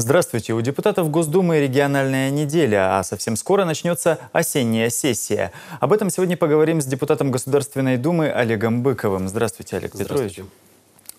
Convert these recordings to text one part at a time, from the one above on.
Здравствуйте. У депутатов Госдумы региональная неделя, а совсем скоро начнется осенняя сессия. Об этом сегодня поговорим с депутатом Государственной Думы Олегом Быковым. Здравствуйте, Олег Здравствуйте. Петрович.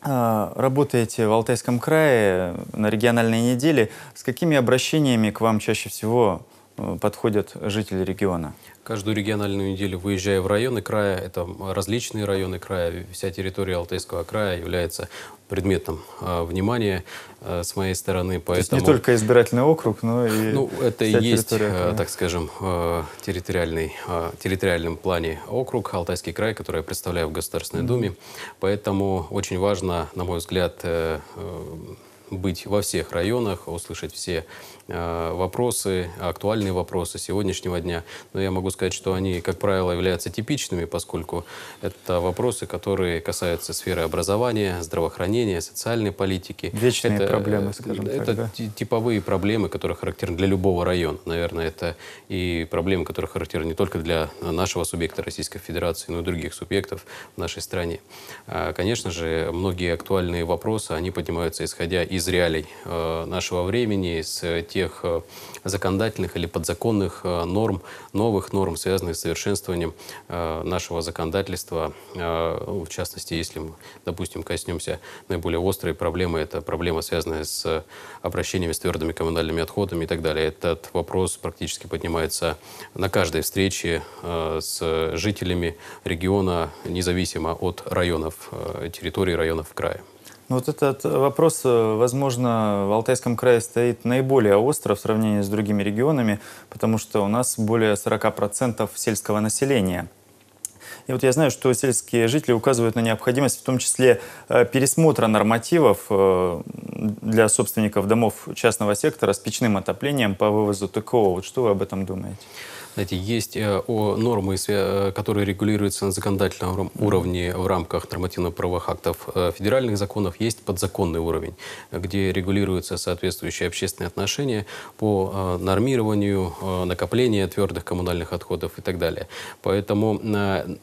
А, работаете в Алтайском крае на региональной неделе. С какими обращениями к вам чаще всего Э, подходят жители региона. Каждую региональную неделю, выезжая в районы края, это различные районы края, вся территория Алтайского края является предметом э, внимания э, с моей стороны. Поэтому... То есть не только избирательный округ, но и Ну, это и есть, э, так скажем, э, территориальный, э, территориальном плане округ, Алтайский край, который я представляю в Государственной mm -hmm. Думе. Поэтому очень важно, на мой взгляд, э, э быть во всех районах, услышать все э, вопросы, актуальные вопросы сегодняшнего дня. Но я могу сказать, что они, как правило, являются типичными, поскольку это вопросы, которые касаются сферы образования, здравоохранения, социальной политики. Вечные это, э, проблемы, скажем так. Это да? типовые проблемы, которые характерны для любого района. Наверное, это и проблемы, которые характерны не только для нашего субъекта Российской Федерации, но и других субъектов в нашей стране. А, конечно же, многие актуальные вопросы, они поднимаются исходя из из реалий э, нашего времени, из э, тех э, законодательных или подзаконных норм, новых норм, связанных с совершенствованием нашего законодательства. В частности, если мы, допустим, коснемся наиболее острой проблемы, это проблема, связанная с обращениями с твердыми коммунальными отходами и так далее. Этот вопрос практически поднимается на каждой встрече с жителями региона, независимо от районов, территории районов края. Ну, вот этот э, вопрос, э, возможно, в Алтайском крае стоит наиболее остро в сравнении с другими регионами, потому что у нас более 40% сельского населения. И вот я знаю, что сельские жители указывают на необходимость в том числе э, пересмотра нормативов, для собственников домов частного сектора с печным отоплением по вывозу ТКО. Вот что вы об этом думаете? Знаете, есть э, о, нормы, э, которые регулируются на законодательном уровне в рамках нормативно-правовых актов э, федеральных законов, есть подзаконный уровень, где регулируются соответствующие общественные отношения по нормированию накопления твердых коммунальных отходов и так далее. Поэтому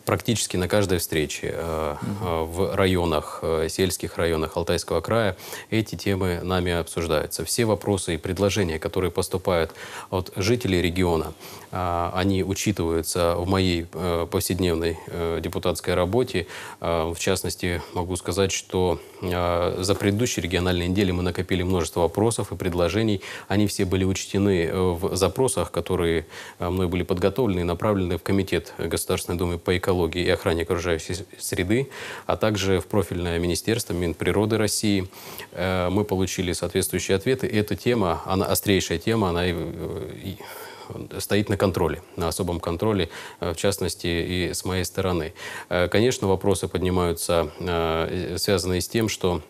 практически на каждой встрече в районах, сельских районах Алтайского края эти темы нами обсуждаются. Все вопросы и предложения, которые поступают от жителей региона, а, они учитываются в моей э, повседневной э, депутатской работе. А, в частности, могу сказать, что а, за предыдущие региональные недели мы накопили множество вопросов и предложений. Они все были учтены э, в запросах, которые мной были подготовлены и направлены в Комитет Государственной Думы по экологии и охране окружающей среды, а также в профильное министерство Минприроды России мы получили соответствующие ответы. И эта тема, она острейшая тема, она и, и стоит на контроле, на особом контроле, э, в частности, и с моей стороны. Э, конечно, вопросы поднимаются, э, связанные с тем, что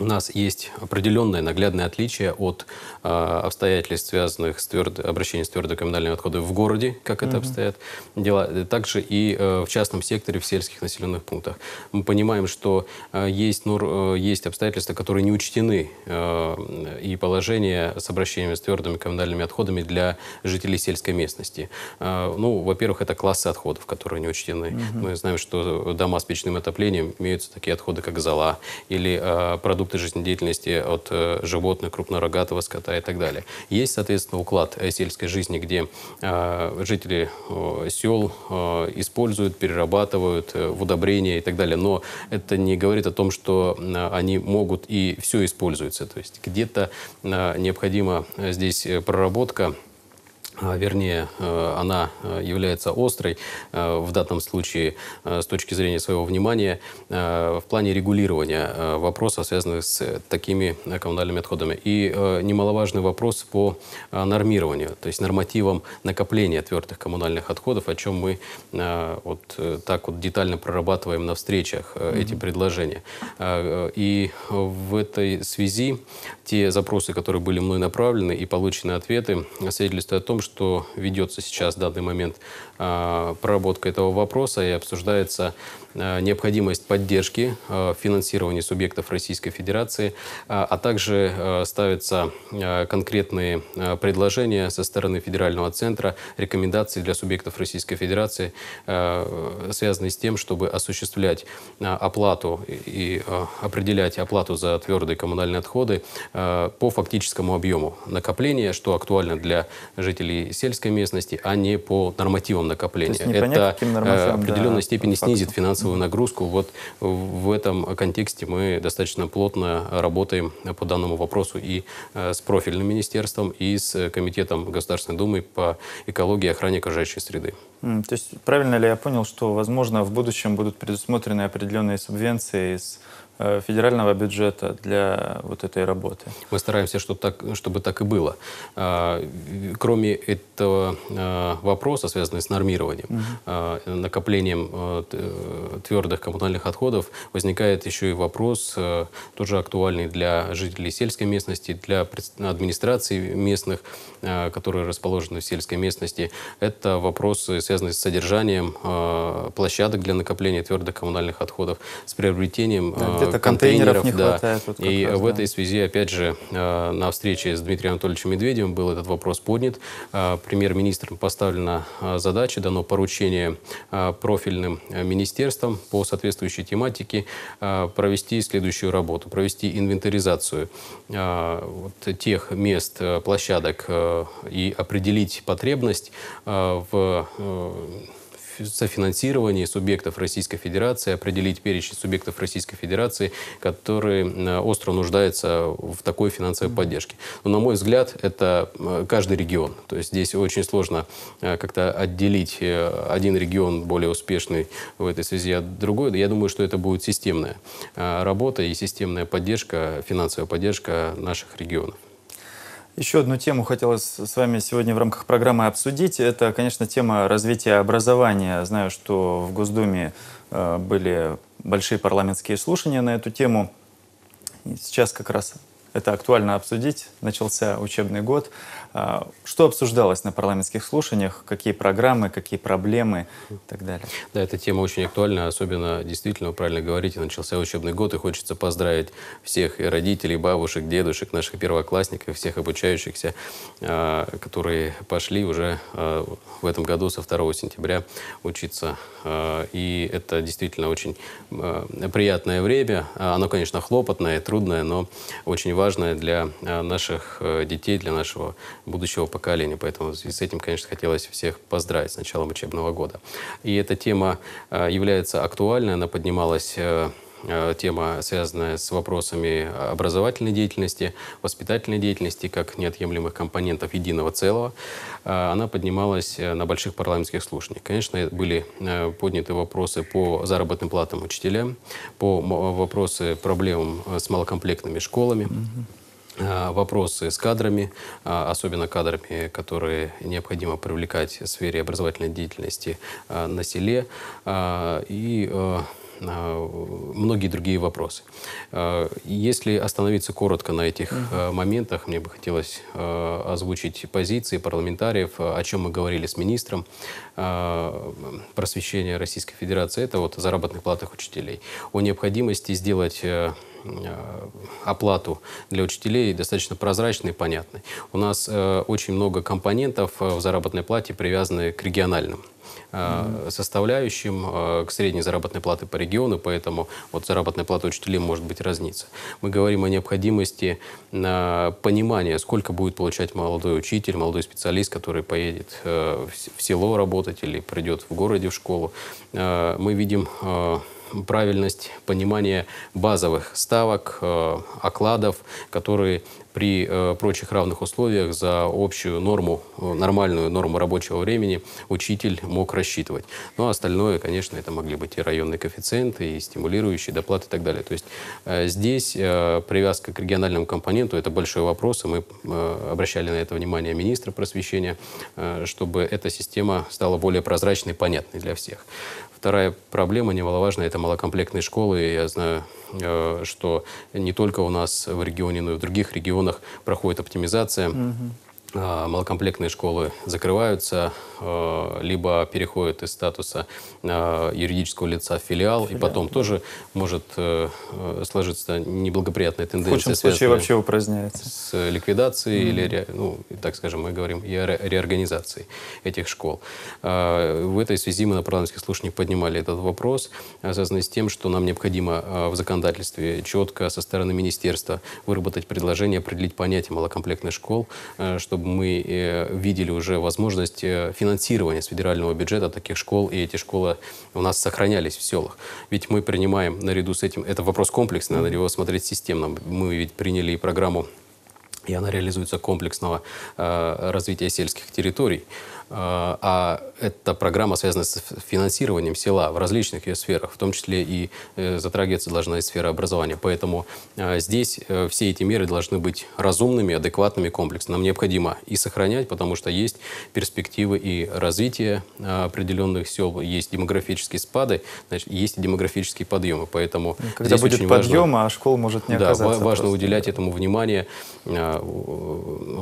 у нас есть определенное наглядное отличие от э, обстоятельств, связанных с тверд... обращением с твердокоммунальными отходами в городе, как это угу. обстоят дела, э, также и э, в частном секторе, в сельских населенных пунктах. Мы понимаем, что э, есть, ну, э, есть обстоятельства, которые не учтены, э, и положение с обращением с твердыми коммунальными отходами для жителей сельской местности. Э, ну, во-первых, это классы отходов, которые не учтены. Угу. Мы знаем, что дома с печным отоплением имеются такие отходы, как зола или э, продукты продукты жизнедеятельности от э, животных, крупнорогатого скота и так далее. Есть, соответственно, уклад э, сельской жизни, где э, жители сел используют, перерабатывают в удобрения и так далее. Но это не говорит о том, что они могут и все используется. То есть где-то необходимо здесь проработка а, вернее, э, она э, является острой э, в данном случае с точки зрения своего внимания в плане регулирования вопросов, связанных с такими коммунальными отходами. И немаловажный вопрос по нормированию, то есть нормативам накопления твердых коммунальных отходов, о чем мы вот так вот детально прорабатываем на встречах эти mm-hmm. предложения. И в этой связи те запросы, которые были мной направлены и получены ответы, свидетельствуют о том, что что ведется сейчас в данный момент а, проработка этого вопроса и обсуждается а, необходимость поддержки а, финансирования субъектов Российской Федерации, а также ставятся конкретные предложения со стороны Федерального центра, рекомендации для субъектов Российской Федерации, связанные с тем, чтобы осуществлять оплату и определять оплату за твердые коммунальные отходы по фактическому объему накопления, что актуально для жителей сельской местности, а не по нормативам накопления. есть Это нормативам, э, определенной да, степени снизит факту. финансовую нагрузку. Вот в этом контексте мы достаточно плотно работаем по данному вопросу и э, с профильным министерством, и с Комитетом Государственной Думы по экологии и охране окружающей среды. То есть правильно ли я понял, что, возможно, в будущем будут предусмотрены определенные субвенции из Э, федерального бюджета для вот этой работы. Мы стараемся, чтобы так, чтобы так и было. А, кроме этого э, вопроса, связанного с нормированием, угу. накоплением э, твердых коммунальных отходов, возникает еще и вопрос, тоже актуальный для жителей сельской местности, для администрации местных, которые расположены в сельской местности. Это вопросы, связанные с содержанием площадок для накопления твердых коммунальных отходов, с приобретением... Да, это контейнеров, контейнеров не да. хватает. Вот и раз, в да. этой связи, опять же, э, на встрече с Дмитрием Анатольевичем Медведевым был этот вопрос поднят. Э, премьер-министром поставлена э, задача, дано поручение профильным министерствам по соответствующей тематике провести следующую работу, провести инвентаризацию тех мест, площадок и определить потребность в софинансировании субъектов Российской Федерации, определить перечень субъектов Российской Федерации, которые э, остро нуждаются в такой финансовой поддержке. Но, на мой взгляд, это э, каждый регион. То есть здесь очень сложно э, как-то отделить один регион более успешный в этой связи от другой. Я думаю, что это будет системная работа и системная поддержка, финансовая поддержка наших регионов. Еще одну тему хотелось с вами сегодня в рамках программы обсудить. Это, конечно, тема развития образования. Знаю, что в Госдуме э, были большие парламентские слушания на эту тему. И сейчас как раз это актуально обсудить. Начался учебный год. А, что обсуждалось на парламентских слушаниях? Какие программы, какие проблемы и так далее? Да, эта тема очень актуальна, особенно, действительно, вы правильно говорите, начался учебный год, и хочется поздравить всех и родителей, бабушек, дедушек, наших первоклассников, всех обучающихся, а, которые пошли уже а, в этом году со 2 сентября учиться. И это действительно очень приятное время. Оно, конечно, хлопотное, трудное, но очень важное важное для э, наших э, детей, для нашего будущего поколения. Поэтому с этим, конечно, хотелось всех поздравить с началом учебного года. И эта тема э, является актуальной, она поднималась Э, тема, связанная с вопросами образовательной деятельности, воспитательной деятельности, как неотъемлемых компонентов единого целого, э, она поднималась э, на больших парламентских слушаниях. Конечно, были подняты вопросы по заработным платам учителям, по вопросы проблем с малокомплектными школами. вопросы с кадрами, особенно кадрами, которые необходимо привлекать в сфере образовательной деятельности на селе. И многие другие вопросы. Э, если остановиться коротко на этих угу. моментах, мне бы хотелось э, озвучить позиции парламентариев, о чем мы говорили с министром просвещения Российской Федерации, это вот о заработных платах учителей, о необходимости сделать Э, оплату для учителей достаточно прозрачной и понятной. У нас э, очень много компонентов э, в заработной плате привязаны к региональным составляющим к средней заработной платы по региону, поэтому вот заработная плата учителей может быть разница. Мы говорим о необходимости понимания, сколько будет получать молодой учитель, молодой специалист, который поедет в село работать или придет в городе в школу. Мы видим правильность понимания базовых ставок, э, окладов, которые при э, прочих равных условиях за общую норму, э, нормальную норму рабочего времени учитель мог рассчитывать. Но ну, а остальное, конечно, это могли быть и районные коэффициенты, и стимулирующие доплаты и так далее. То есть э, здесь э, привязка к региональному компоненту – это большой вопрос, и мы э, обращали на это внимание министра просвещения, э, чтобы эта система стала более прозрачной и понятной для всех. Вторая проблема немаловажная – это малокомплектные школы. Я знаю, э, что не только у нас в регионе, но и в других регионах регионах проходит оптимизация. Угу. А, малокомплектные школы закрываются, э, либо переходят из статуса э, юридического лица в филиал, филиал. и потом тоже может э, сложиться неблагоприятная тенденция. В худшем случае вообще упраздняется. С ликвидацией mm-hmm. или, ну, так скажем, мы говорим, и о реорганизации этих школ. В этой связи мы на парламентских слушаниях поднимали этот вопрос, связанный с тем, что нам необходимо в законодательстве четко со стороны министерства выработать предложение, определить понятие малокомплектных школ, чтобы чтобы мы э, видели уже возможность э, финансирования с федерального бюджета таких школ, и эти школы у нас сохранялись в селах. Ведь мы принимаем наряду с этим, это вопрос комплексный, надо его смотреть системно. Мы ведь приняли и программу и она реализуется комплексного э, развития сельских территорий. А, а эта программа связана с финансированием села в различных ее сферах, в том числе и э, затрагиваться должна и сфера образования. Поэтому а, здесь э, все эти меры должны быть разумными, адекватными, комплексно. Нам необходимо и сохранять, потому что есть перспективы и развития а, определенных сел, есть демографические спады, значит, есть и демографические подъемы. Поэтому ну, Когда будет очень подъем, важно, а школ может не оказаться. да, Важно просто. уделять этому внимание,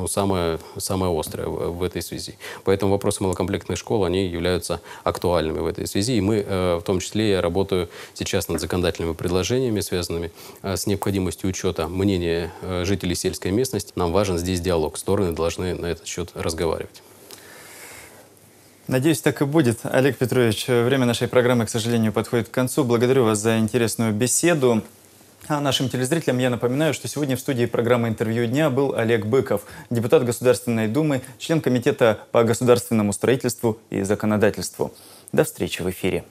самое, самое острое в этой связи. Поэтому вопросы малокомплектных школ, они являются актуальными в этой связи. И мы, э, в том числе, я работаю сейчас над законодательными предложениями, связанными э, с необходимостью учета мнения э, жителей сельской местности. Нам важен здесь диалог. Стороны должны на этот счет разговаривать. Надеюсь, так и будет. Олег Петрович, время нашей программы, к сожалению, подходит к концу. Благодарю вас за интересную беседу. А нашим телезрителям я напоминаю, что сегодня в студии программы «Интервью дня» был Олег Быков, депутат Государственной Думы, член Комитета по государственному строительству и законодательству. До встречи в эфире.